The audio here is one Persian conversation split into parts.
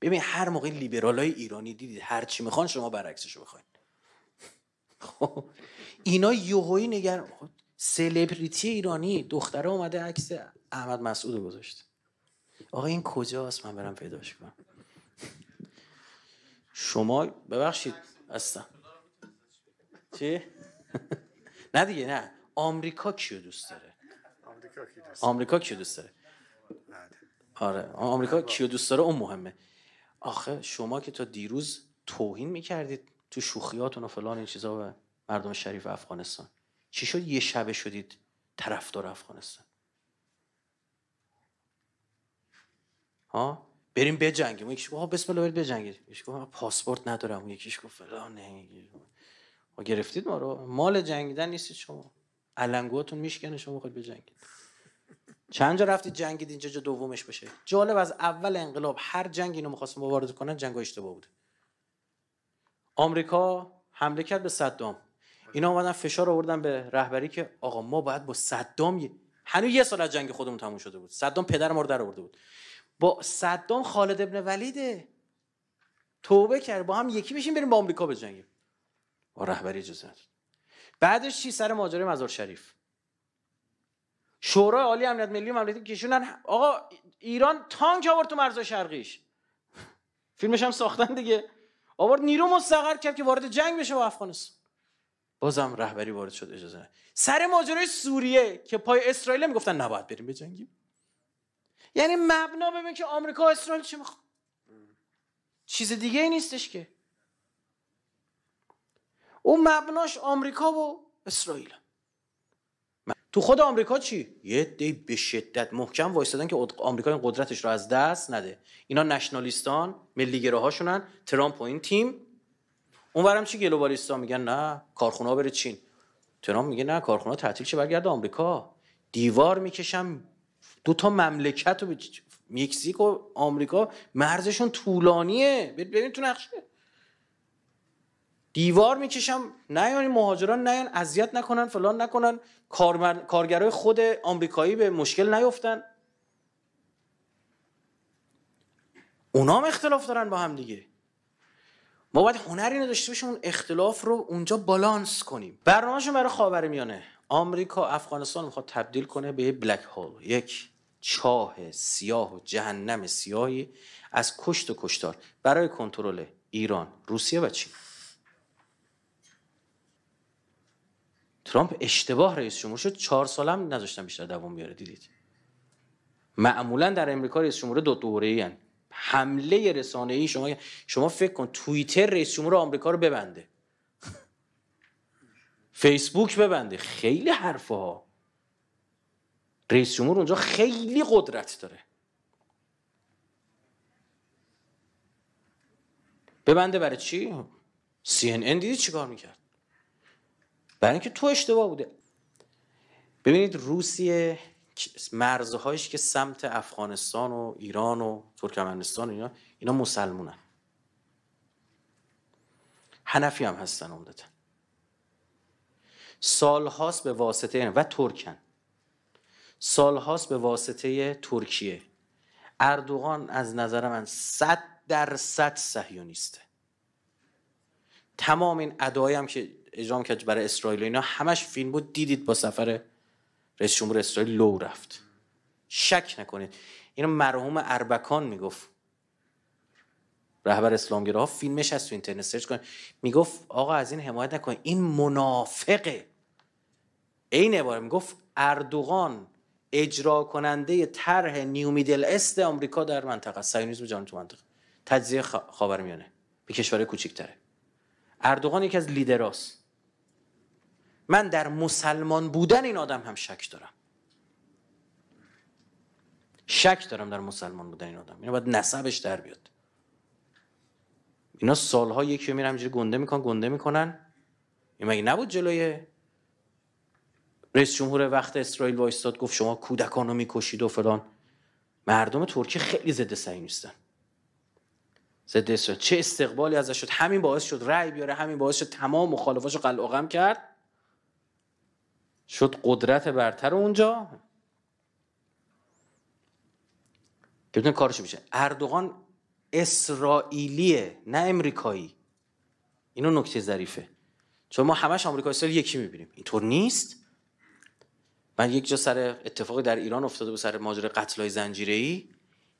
ببین هر موقع های ایرانی دیدید هر چی میخوان شما برعکسش بخواین خب، اینا یوهوی نگر خب، سلبریتی ایرانی دختره اومده عکس احمد مسعود رو گذاشته آقا این کجاست من برم پیداش کنم شما ببخشید هستم چی؟ نه دیگه نه آمریکا کیو دوست داره آمریکا کیو دوست داره آمریکا کیو دوست داره آره آمریکا کیو دوست داره اون مهمه آخه شما که تا دیروز توهین میکردید تو شوخیاتون و فلان این چیزا و مردم شریف افغانستان چی شد یه شبه شدید طرفدار افغانستان ها بریم بجنگیم یکیش گفت بسم الله برید بجنگید یکیش گفت پاسپورت ندارم اون یکیش گفت فلان گرفتید ما رو مال جنگیدن نیستید شما علنگوتون میشکنه شما خود بجنگید چند جا رفتید جنگید اینجا جا دومش بشه جالب از اول انقلاب هر جنگ اینو میخواستن وارد کنن جنگ اشتباه بود آمریکا حمله کرد به صدام اینا اومدن فشار آوردن به رهبری که آقا ما باید با صدام هنوز یه سال از جنگ خودمون تموم شده بود صدام پدر ما رو در آورده بود با صدام خالد ابن ولیده توبه کرد با هم یکی بشیم بریم با آمریکا بجنگیم با رهبری اجازه بعدش چی سر ماجرای مزار شریف شورای عالی امنیت ملی مملکت کشونن آقا ایران تانک آورد تو مرز شرقیش فیلمش هم ساختن دیگه آورد نیرو مستقر کرد که وارد جنگ بشه با افغانستان بازم رهبری وارد شد اجازه سر ماجرای سوریه که پای اسرائیل میگفتن نباید بریم بجنگیم یعنی مبنا ببین که آمریکا و اسرائیل چه میخواد چیز دیگه ای نیستش که اون مبناش آمریکا و اسرائیل تو خود آمریکا چی یه دی به شدت محکم وایستادن که آمریکا این قدرتش رو از دست نده اینا نشنالیستان گراهاشونن ترامپ و این تیم اونورم چی گلوبالیستا میگن نه کارخونه بره چین ترامپ میگه نه کارخونه تعطیل چه برگرد آمریکا دیوار میکشم دو تا مملکت و مکزیک و آمریکا مرزشون طولانیه ببین تو نقشه دیوار میکشم یعنی مهاجران یعنی اذیت نکنن فلان نکنن کارگر کارگرای خود آمریکایی به مشکل نیفتن اونام اختلاف دارن با هم دیگه ما باید هنری نداشته باشیم اون اختلاف رو اونجا بالانس کنیم برنامهشون برای میانه آمریکا افغانستان میخواد تبدیل کنه به بلک هول یک چاه سیاه و جهنم سیاهی از کشت و کشتار برای کنترل ایران روسیه و چین ترامپ اشتباه رئیس جمهور شد چهار سالم نذاشتن بیشتر دوام بیاره دیدید معمولا در امریکا رئیس جمهور دو دوره این حمله رسانه ای شما شما فکر کن توییتر رئیس جمهور آمریکا رو ببنده فیسبوک ببنده خیلی حرفه ها رئیس جمهور اونجا خیلی قدرت داره ببنده برای چی؟ سی ان دیدی چیکار میکرد برای اینکه تو اشتباه بوده ببینید روسیه مرزهایش که سمت افغانستان و ایران و ترکمنستان و اینا اینا مسلمونن هنفی هم هستن عمدتا سالهاست به واسطه و ترکن سالهاست به واسطه ترکیه اردوغان از نظر من صد درصد سهیونیسته تمام این ادایی هم که اجرام کرد برای اسرائیل و اینا همش فیلم بود دیدید با سفر رئیس جمهور اسرائیل لو رفت شک نکنید اینو مرحوم اربکان میگفت رهبر ها فیلمش از تو اینترنت سرچ کن میگفت آقا از این حمایت نکن این منافقه این باره میگفت اردوغان اجرا کننده طرح نیو میدل است آمریکا در منطقه است جان تو منطقه تجزیه خاورمیانه به کشور کوچیک‌تره اردوغان یکی از لیدراست من در مسلمان بودن این آدم هم شک دارم شک دارم در مسلمان بودن این آدم اینا باید نسبش در بیاد اینا سالها یکی میرم گنده میکنن گنده میکنن این مگه نبود جلوی رئیس جمهور وقت اسرائیل وایستاد گفت شما کودکانو میکشید و فلان مردم ترکیه خیلی زده سعی نیستن چه استقبالی ازش شد همین باعث شد رأی بیاره همین باعث شد تمام مخالفاشو غم کرد شد قدرت برتر اونجا که بتونه کارش میشه اردوغان اسرائیلیه نه امریکایی اینو نکته ظریفه چون ما همش آمریکا اسرائیل یکی میبینیم اینطور نیست من یک جا سر اتفاقی در ایران افتاده به سر ماجرای قتلای زنجیره‌ای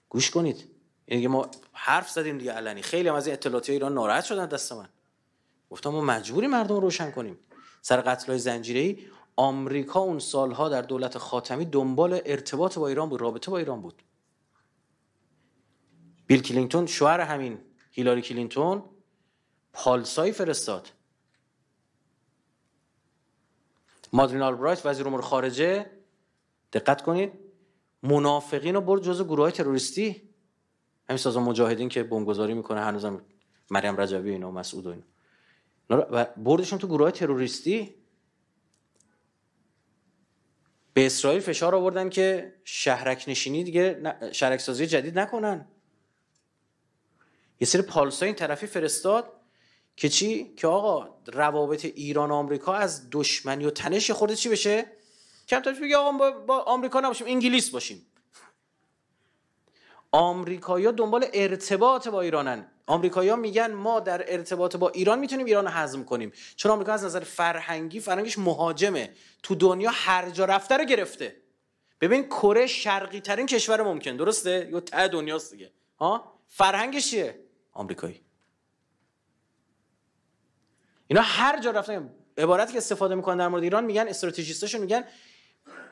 گوش کنید یعنی ما حرف زدیم دیگه علنی خیلی هم از این اطلاعاتی ایران ناراحت شدن دست من گفتم ما مجبوری مردم رو روشن کنیم سر قتل‌های زنجیری آمریکا اون سالها در دولت خاتمی دنبال ارتباط با ایران بود رابطه با ایران بود بیل کلینتون شوهر همین هیلاری کلینتون پالسایی فرستاد مادرین آلبرایت وزیر امور خارجه دقت کنید منافقین رو برد جزو گروه های تروریستی همین سازمان مجاهدین که بمبگذاری میکنه هنوزم مریم رجبی اینا و مسعود و اینا و بردشون تو گروه تروریستی به اسرائیل فشار آوردن که شهرک نشینی دیگه شهرک سازی جدید نکنن یه سری پالسا این طرفی فرستاد که چی که آقا روابط ایران و آمریکا از دشمنی و تنش خورده چی بشه کمترش بگه آقا با, با آمریکا نباشیم انگلیس باشیم آمریکایا دنبال ارتباط با ایرانن آمریکایا میگن ما در ارتباط با ایران میتونیم ایران رو هضم کنیم چون آمریکا از نظر فرهنگی فرهنگش مهاجمه تو دنیا هر جا رفته رو گرفته ببین کره شرقی ترین کشور ممکن درسته یا ته دنیاست دیگه ها فرهنگش چیه آمریکایی اینا هر جا رفتن عبارتی که استفاده میکنن در مورد ایران میگن استراتژیستاشون میگن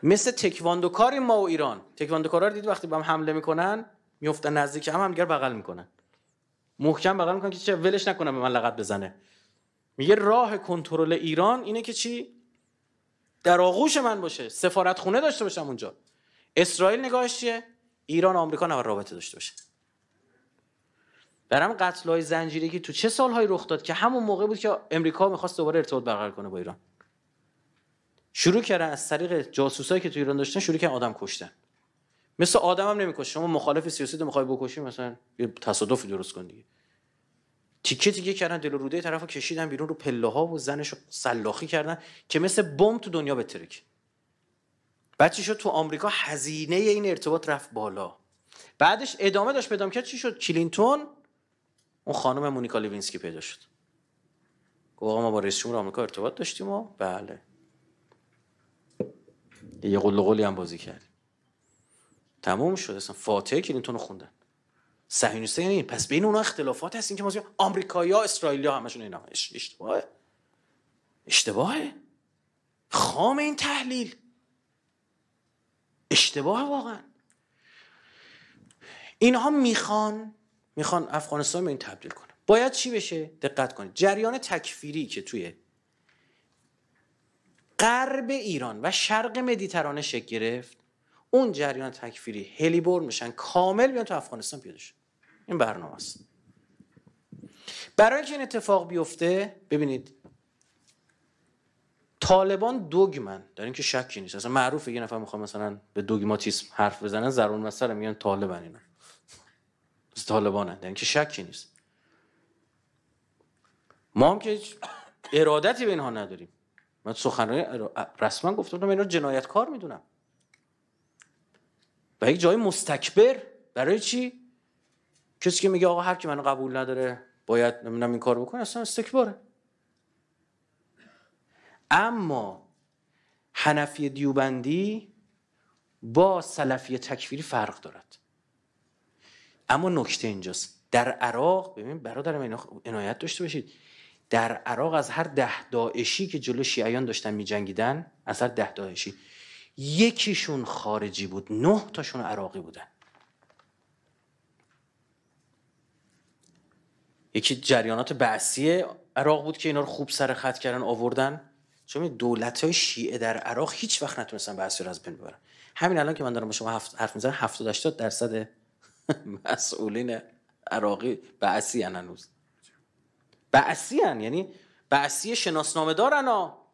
مثل کاری ما و ایران تکواندوکارا رو دیدی وقتی به هم حمله میکنن میفتن نزدیک هم همدیگه بغل میکنن محکم بغل میکنن که چه ولش نکنه به من لغت بزنه میگه راه کنترل ایران اینه که چی در آغوش من باشه سفارت خونه داشته باشم اونجا اسرائیل نگاهش چیه ایران و آمریکا نباید رابطه داشته باشه برام قتل های زنجیری که تو چه سالهایی رخ داد که همون موقع بود که امریکا میخواست دوباره ارتباط برقرار کنه با ایران شروع کردن از طریق جاسوسایی که تو ایران داشتن شروع کردن آدم کشتن مثل آدم هم نمیکشه شما مخالف سیاسی رو میخوای بکشی مثلا یه تصادفی درست کن دیگه تیکه تیکه کردن دل روده طرف رو کشیدن بیرون رو پله ها و زنش رو سلاخی کردن که مثل بمب تو دنیا بترک بعد چی شد تو آمریکا هزینه این ارتباط رفت بالا بعدش ادامه داشت پیدا کرد چی شد کلینتون اون خانم مونیکا لوینسکی پیدا شد گفت ما با رئیس جمهور آمریکا ارتباط داشتیم و بله یه قل هم بازی کردیم تموم شد اصلا فاتحه کلینتون رو خوندن صهیونیست یعنی پس بین اونها اختلافات هست که ما آمریکایی‌ها اسرائیلی‌ها همشون اینا اشتباهه اشتباهه خام این تحلیل اشتباه واقعا اینها میخوان میخوان افغانستان به این تبدیل کنه باید چی بشه دقت کنید جریان تکفیری که توی قرب ایران و شرق مدیترانه شکل گرفت اون جریان تکفیری هلیبور میشن کامل بیان تو افغانستان پیاده این برنامه است برای که این اتفاق بیفته ببینید طالبان دوگمن در اینکه شکی نیست اصلا معروفه یه نفر میخوام مثلا به دوگماتیسم حرف بزنن زرون مثلا میگن طالبان اینا طالبان در اینکه شکی نیست ما هم که ارادتی به اینها نداریم من سخنرانی رسما گفتم اینا جنایتکار میدونم و یک جای مستکبر برای چی کسی که میگه آقا هر کی منو قبول نداره باید نمیدونم این کار بکنه اصلا استکباره اما حنفی دیوبندی با سلفی تکفیری فرق دارد اما نکته اینجاست در عراق ببین برادرم عنایت داشته باشید در عراق از هر ده داعشی که جلو شیعیان داشتن میجنگیدن از هر ده داعشی یکیشون خارجی بود نه تاشون عراقی بودن یکی جریانات بعثی عراق بود که اینا رو خوب سر خط کردن آوردن چون دولت های شیعه در عراق هیچ وقت نتونستن بعثی رو از بین ببرن همین الان که من دارم با شما حرف میزنم 70 80 درصد مسئولین عراقی بعثی هنوز بعثی یعنی بعثی شناسنامه دارن ها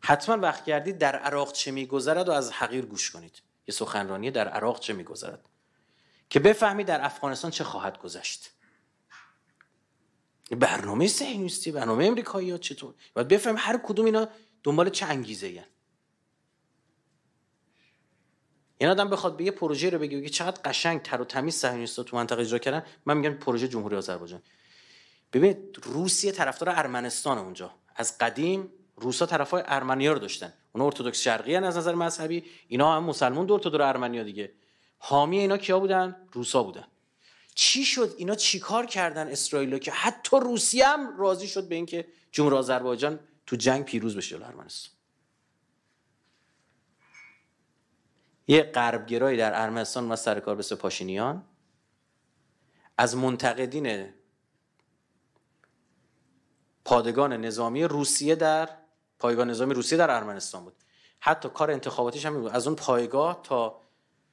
حتما وقت کردید در عراق چه میگذرد و از حقیر گوش کنید یه سخنرانی در عراق چه میگذرد که بفهمید در افغانستان چه خواهد گذشت برنامه سهنیستی برنامه امریکایی ها چطور باید بفهم هر کدوم اینا دنبال چه انگیزه این یه آدم بخواد به یه پروژه رو بگی چقدر قشنگ تر و تمیز صهیونیستا تو منطقه اجرا کردن من میگم پروژه جمهوری آذربایجان ببینید روسیه طرفدار ارمنستان اونجا از قدیم روسا طرفای ارمنیا رو داشتن اون ارتودکس شرقی از نظر مذهبی اینا هم مسلمون دور تا دور ارمنیا دیگه حامی اینا کیا بودن روسا بودن چی شد اینا چیکار کردن اسرائیل که حتی روسیه هم راضی شد به اینکه جمهور آذربایجان تو جنگ پیروز بشه جلو ارمنستان یه قربگرایی در ارمنستان و سرکار به پاشینیان از منتقدین پادگان نظامی روسیه در پایگاه نظامی روسیه در ارمنستان بود حتی کار انتخاباتیش هم بود از اون پایگاه تا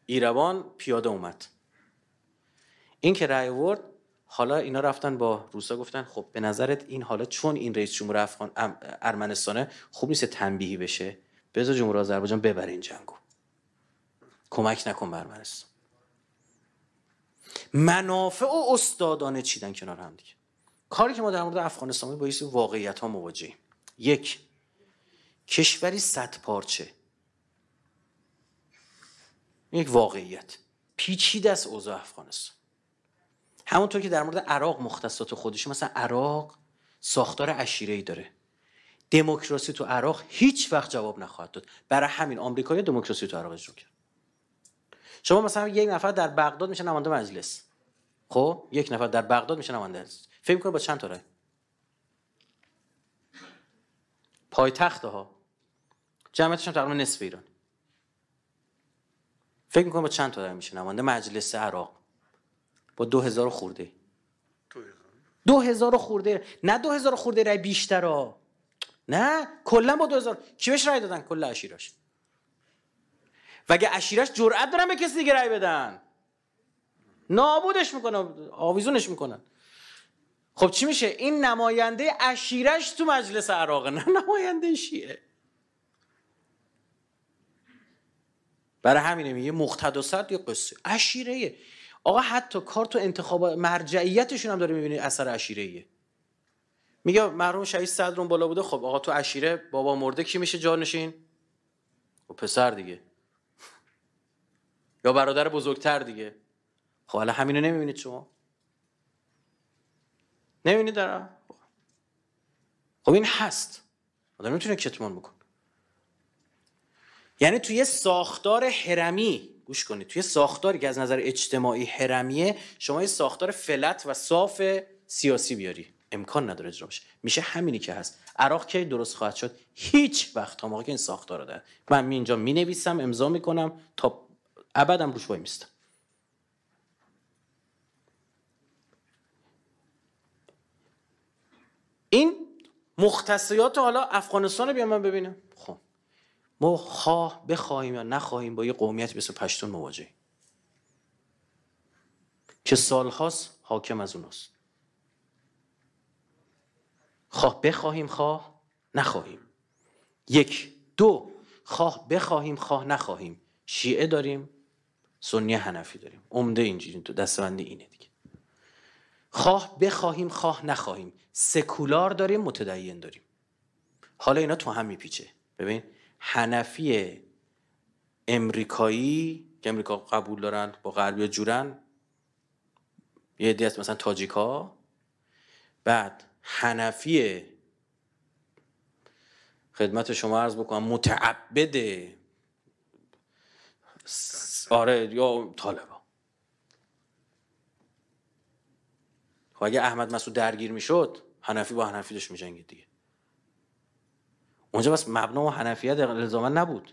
ایروان پیاده اومد این که رای ورد حالا اینا رفتن با روسا گفتن خب به نظرت این حالا چون این رئیس جمهور افغان ارمنستانه خوب نیست تنبیهی بشه بذار جمهور آذربایجان ببر این جنگو کمک نکن به منافع و استادانه چیدن کنار هم دیگه کاری که ما در مورد افغانستان با این واقعیت ها مواجهیم یک کشوری صد پارچه یک واقعیت پیچیده است اوضاع افغانستان همونطور که در مورد عراق مختصات خودش مثلا عراق ساختار عشیره ای داره دموکراسی تو عراق هیچ وقت جواب نخواهد داد برای همین آمریکایی دموکراسی تو عراق اجرا کرد شما مثلا یک نفر در بغداد میشه نماینده مجلس خب یک نفر در بغداد میشه نماینده مجلس فکر کنید با چند تا پایتخت ها جمعیتش تقریبا نصف ایران فکر میکنم با چند تا در میشه نماینده مجلس عراق با دو هزار خورده دو هزار خورده نه دو هزار خورده رای بیشتر ها نه کلا با دو هزار کی بهش رای دادن کلا اشیراش وگه اشیراش جرأت دارن به کسی دیگه رای بدن نابودش میکنن آویزونش میکنن خب چی میشه این نماینده اشیرش تو مجلس عراق نه نماینده شیعه برای همینه میگه مقتد و صد یا قصه عشیره آقا حتی کار تو انتخاب مرجعیتشون هم داره میبینی اثر عشیره میگه مرحوم شهید صدرون بالا بوده خب آقا تو عشیره بابا مرده کی میشه جانشین و خب پسر دیگه یا برادر بزرگتر دیگه خب حالا همینو نمیبینید شما نمیبینید در خب این هست آدم میتونه کتمان بکن یعنی توی ساختار هرمی گوش کنید توی ساختاری که از نظر اجتماعی هرمیه شما یه ساختار فلت و صاف سیاسی بیاری امکان نداره اجرا بشه میشه همینی که هست عراق که درست خواهد شد هیچ وقت تا موقع که این ساختار رو من اینجا می نویسم امضا میکنم تا ابدم روش وای میستم این مختصیات حالا افغانستان رو من ببینم خب ما خواه بخواهیم یا نخواهیم با یه قومیت مثل پشتون مواجهیم که سالهاست حاکم از اوناست خواه بخواهیم خواه نخواهیم یک دو خواه بخواهیم خواه نخواهیم شیعه داریم سنی هنفی داریم عمده اینجوری تو دستبندی اینه دیگه خواه بخواهیم خواه نخواهیم سکولار داریم متدین داریم حالا اینا تو هم میپیچه ببین هنفی امریکایی که امریکا قبول دارن با غربی جورن یه عده مثلا تاجیکا بعد هنفی خدمت شما عرض بکنم متعبد آره یا طالبا خب اگه احمد مسعود درگیر میشد هنفی با هنفی داشت میجنگید دیگه اونجا بس مبنا و حنفیت الزاما نبود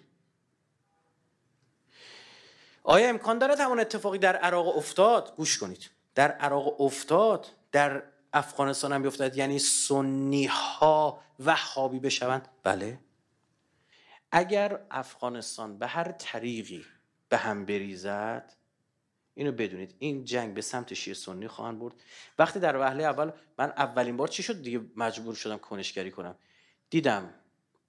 آیا امکان دارد همون اتفاقی در عراق افتاد گوش کنید در عراق افتاد در افغانستان هم بیفتد یعنی سنی ها وهابی بشوند بله اگر افغانستان به هر طریقی به هم بریزد اینو بدونید این جنگ به سمت شیعه سنی خواهند برد وقتی در وهله اول من اولین بار چی شد دیگه مجبور شدم کنشگری کنم دیدم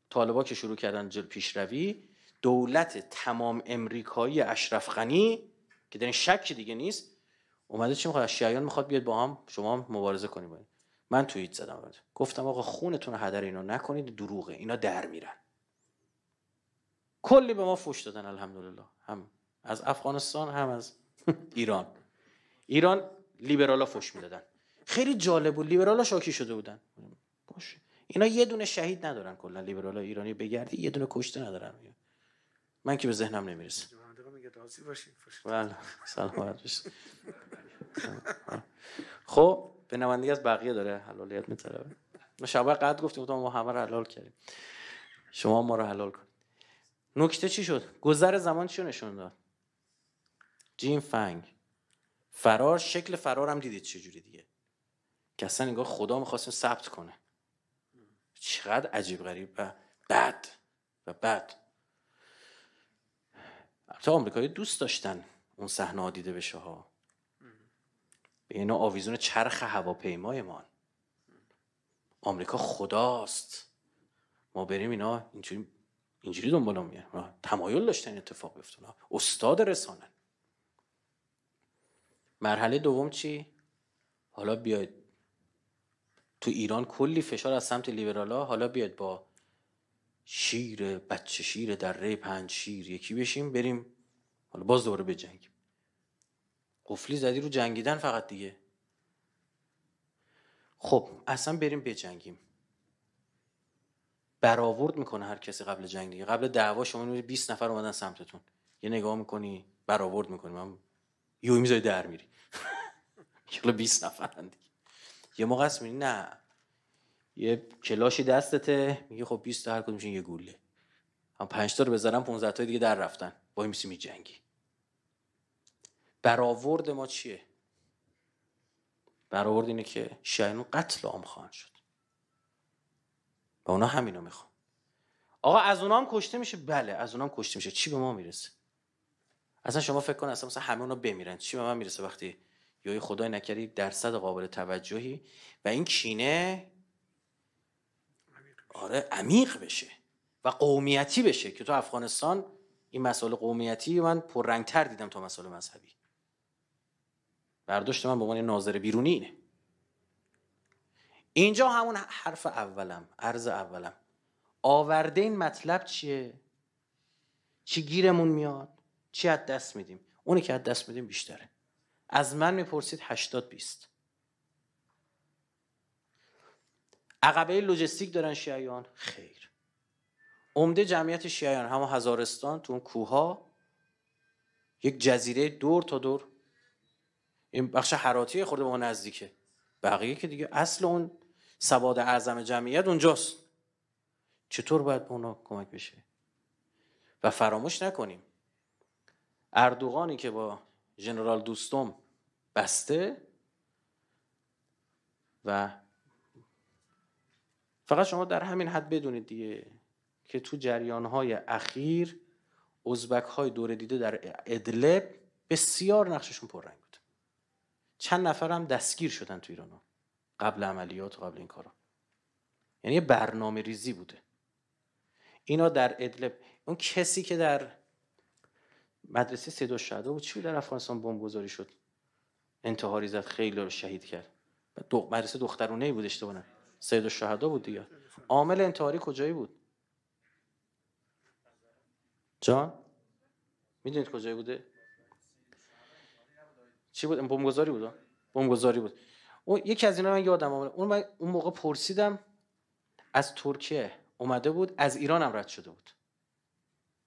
طالبا که شروع کردن جل پیشروی دولت تمام امریکایی اشرف غنی که در این شک دیگه نیست اومده چی میخواد از شیعیان میخواد بیاد با هم شما هم مبارزه کنیم باید. من توییت زدم باید. گفتم آقا خونتون هدر اینو نکنید دروغه اینا در میرن کلی به ما فوش دادن الحمدلله هم از افغانستان هم از ایران ایران لیبرالا فوش میدادن خیلی جالب بود لیبرالا شاکی شده بودن باشه اینا یه دونه شهید ندارن کلا لیبرال ایرانی بگردی یه دونه کشته ندارن من که به ذهنم نمیرسه بله، سال خب به نمندگی از بقیه داره حلالیت میتره ما شبه قد گفتیم ما همه رو حلال کردیم شما ما رو حلال کنید نکته چی شد گذر زمان چی نشون داد جیم فنگ فرار شکل فرار هم دیدید چجوری دیگه که اصلا خدا میخواستیم ثبت کنه چقدر عجیب غریب و بد و بد تا آمریکایی دوست داشتن اون صحنه دیده بشه ها به آویزون چرخ هواپیمایمان آمریکا خداست ما بریم اینا اینجوری اینجوری دنبال میاد تمایل داشتن اتفاق بیفتونه استاد رسانن مرحله دوم چی حالا بیاید تو ایران کلی فشار از سمت ها حالا بیاد با شیر بچه شیر در ری پنج شیر یکی بشیم بریم حالا باز دوباره به جنگ قفلی زدی رو جنگیدن فقط دیگه خب اصلا بریم جنگیم برآورد میکنه هر کسی قبل جنگ دیگه قبل دعوا شما 20 نفر اومدن سمتتون یه نگاه میکنی برآورد میکنی من یوی میذاری در میری یه 20 نفر هندی یه موقع است نه یه کلاشی دستته میگه خب 20 تا هر کدومشون یه گوله هم 5 تا رو بذارم 15 تا دیگه در رفتن با میسی میجنگی برآورد ما چیه برآورد اینه که شاینو قتل عام خواهند شد و اونا همینو میخوان آقا از اونا هم کشته میشه بله از اونا هم کشته میشه چی به ما میرسه اصلا شما فکر کن اصلا مثلا همه اونا بمیرن چی به من میرسه وقتی یا خدای نکرد درصد قابل توجهی و این کینه آره عمیق بشه و قومیتی بشه که تو افغانستان این مسئله قومیتی من پررنگتر دیدم تا مسئله مذهبی برداشت من به عنوان ناظر بیرونی اینه اینجا همون حرف اولم عرض اولم آورده این مطلب چیه چی گیرمون میاد چی از دست میدیم اونی که از دست میدیم بیشتره از من میپرسید 80 20 عقبه لوجستیک دارن شیعیان خیر عمده جمعیت شیعیان هم هزارستان تو اون کوها یک جزیره دور تا دور این بخش حراتی خورده به نزدیکه بقیه که دیگه اصل اون سواد اعظم جمعیت اونجاست چطور باید به اونا کمک بشه و فراموش نکنیم اردوغانی که با جنرال دوستم بسته و فقط شما در همین حد بدونید دیگه که تو جریان اخیر ازبک های دور دیده در ادلب بسیار نقششون پررنگ بود چند نفر هم دستگیر شدن تو ایران قبل عملیات و قبل این کارا یعنی برنامه ریزی بوده اینا در ادلب اون کسی که در مدرسه سید شده و چی بود در افغانستان بمبگذاری شد انتحاری زد خیلی رو شهید کرد دو مدرسه دخترونه ای بود اشتباه سید الشهدا بود دیگه عامل انتحاری کجایی بود جان میدونید کجایی بوده چی بود بمبگذاری بود بمبگذاری بود اون یکی از اینا من یادم میاد. اون اون موقع پرسیدم از ترکیه اومده بود از ایران هم رد شده بود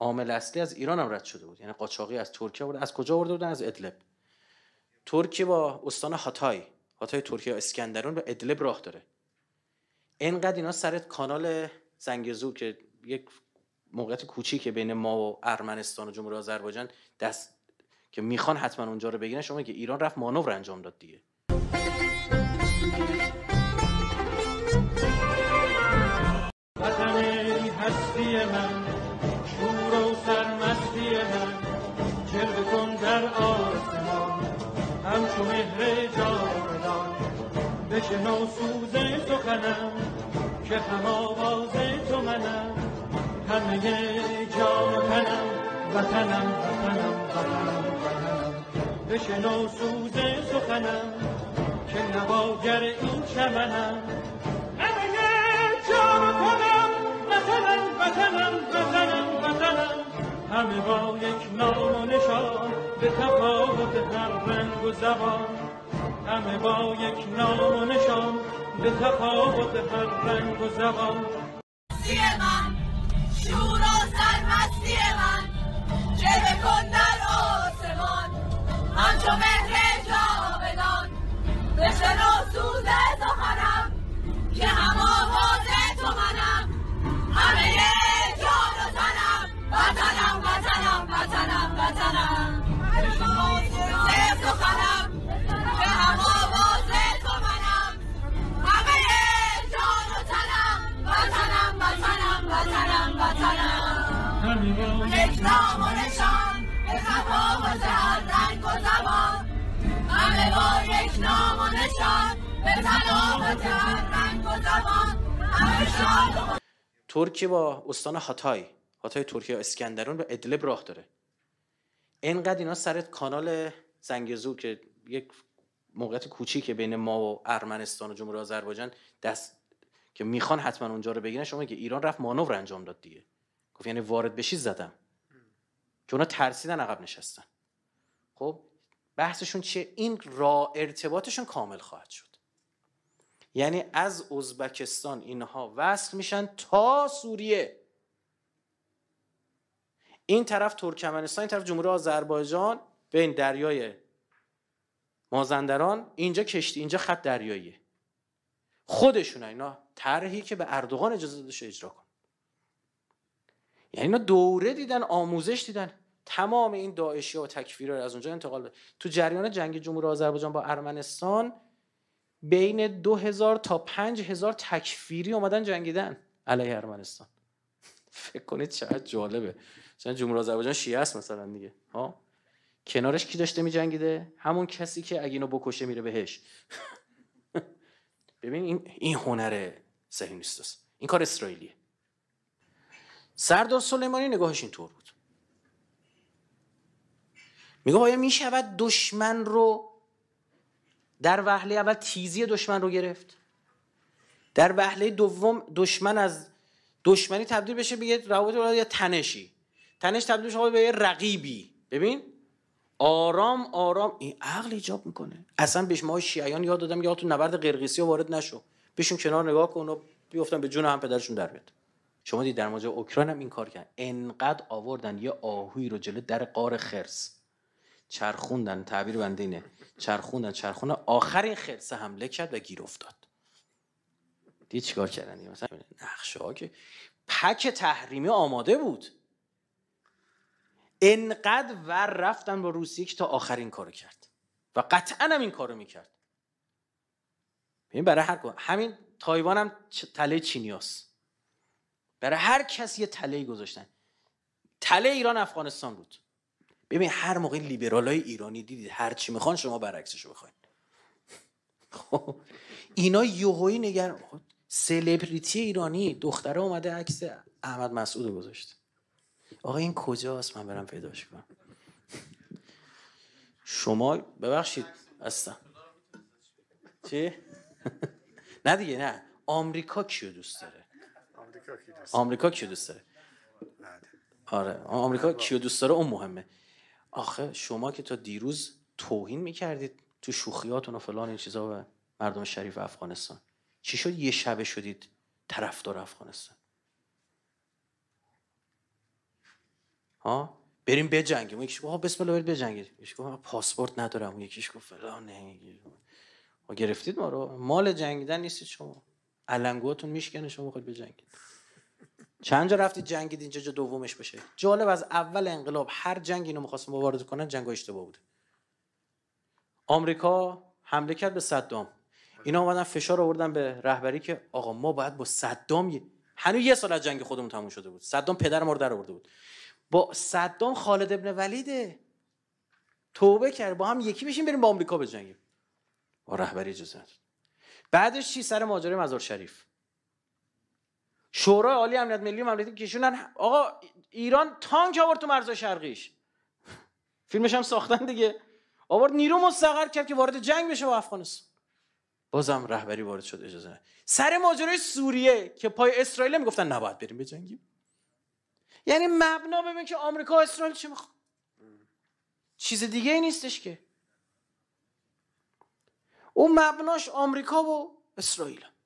عامل اصلی از ایران هم رد شده بود یعنی قاچاقی از ترکیه بود از کجا آورده بودن از ادلب ترکیه با استان هاتای هاتای ترکیه اسکندرون و ادلب راه داره انقدر اینا سر کانال زنگزو که یک موقعیت کوچیکه بین ما و ارمنستان و جمهوری آذربایجان دست که میخوان حتما اونجا رو بگیرن شما که ایران رفت مانور انجام داد دیگه چه نوسوز سخنم که هم آواز تو منم همه جان و تنم وطنم وطنم وطنم وطنم سوز سخنم که نواگر این چمنم همه جان و وطنم وطنم وطنم همه با یک نام و نشان به تفاوت هر رنگ و زبان همه با یک نام و نشان به تفاوت هر رنگ و زبان من شور و سرمستی من جلوه در آسمان ترکیه با استان هاتای هاتای ترکیه اسکندرون و ادلب راه داره انقدر اینا سر کانال زنگزور که یک موقعیت کوچیک بین ما و ارمنستان و جمهوری آذربایجان دست که میخوان حتما اونجا رو بگیرن شما که ایران رفت مانور انجام داد دیگه گفت یعنی وارد بشی زدم چون ترسیدن عقب نشستن خب بحثشون چیه این را ارتباطشون کامل خواهد شد یعنی از ازبکستان اینها وصل میشن تا سوریه این طرف ترکمنستان این طرف جمهوری آذربایجان به این دریای مازندران اینجا کشتی اینجا خط دریاییه خودشون اینا طرحی که به اردوغان اجازه داشته اجرا کن یعنی اینا دوره دیدن آموزش دیدن تمام این داعشی و تکفیرها از اونجا انتقال داد تو جریان جنگ جمهوری آذربایجان با ارمنستان بین هزار تا هزار تکفیری اومدن جنگیدن علیه ارمنستان فکر کنید چقدر جالبه مثلا جمهور آذربایجان شیعه است مثلا دیگه ها کنارش کی داشته میجنگیده همون کسی که اگه اینو بکشه میره بهش ببین این این هنر صهیونیستاست این کار اسرائیلیه سردار سلیمانی نگاهش اینطور بود میگه آیا میشود دشمن رو در وهله اول تیزی دشمن رو گرفت در وهله دوم دشمن از دشمنی تبدیل بشه به یه روابط یا تنشی تنش تبدیل بشه به یه رقیبی ببین آرام آرام این عقل ایجاب میکنه اصلا بهش ما شیعیان یاد دادم یاد تو نبرد قرقیسی وارد نشو بهشون کنار نگاه کن و بیفتن به جون هم پدرشون در بیاد شما دید در ماجرا اوکراین هم این کار کرد انقدر آوردن یه آهوی رو جلو در قار خرس چرخوندن تعبیر بنده اینه چرخوندن چرخوندن آخرین خرسه حمله کرد و گیر افتاد دید چیکار کردن مثلا نقشه ها که پک تحریمی آماده بود انقدر ور رفتن با روسیه که تا آخرین کارو کرد و قطعا هم این کارو میکرد ببین برای هر همین تایوان هم تله چینیاست برای هر کسی یه تله گذاشتن تله ایران افغانستان بود ببین هر موقع های ایرانی دیدید هر چی میخوان شما برعکسش بخواین خب اینا یوهوی نگر خب، سلبریتی ایرانی دختره اومده عکس احمد مسعود رو گذاشته آقا این کجاست من برم پیداش کنم شما ببخشید هستم چی؟ نه دیگه نه آمریکا کیو دوست داره آمریکا کیو دوست داره آمریکا کیو دوست داره آره آمریکا کیو دوست داره اون مهمه آخه شما که تا دیروز توهین میکردید تو شوخیاتون و فلان این چیزا و مردم شریف افغانستان چی شد یه شبه شدید طرفدار افغانستان ها بریم بجنگیم یکیش گفت بسم الله برید بجنگید یکیش گفت پاسپورت ندارم یکیش گفت فلان گرفتید ما رو مال جنگیدن نیستید شما علنگوتون میشکنه شما خود بجنگید چند جا رفتید جنگید اینجا جا دومش بشه جالب از اول انقلاب هر جنگ اینو با وارد کنن جنگ اشتباه بوده آمریکا حمله کرد به صدام اینا اومدن فشار آوردن به رهبری که آقا ما باید با صدام هنوز یه سال از جنگ خودمون تموم شده بود صدام پدر ما رو در آورده بود با صدام خالد ابن ولیده توبه کرد با هم یکی بشیم بریم با آمریکا به بجنگیم با رهبری اجازه بعدش چی سر ماجرای مزار شریف شورای عالی امنیت ملی مملکت کشونن آقا ایران تانک آورد تو مرزهای شرقیش فیلمش هم ساختن دیگه آورد نیرو مستقر کرد که وارد جنگ بشه با افغانستان بازم رهبری وارد شد اجازه سر ماجرای سوریه که پای اسرائیل میگفتن نباید بریم بجنگیم یعنی مبنا ببین که آمریکا و اسرائیل چه چیز دیگه ای نیستش که اون مبناش آمریکا و اسرائیل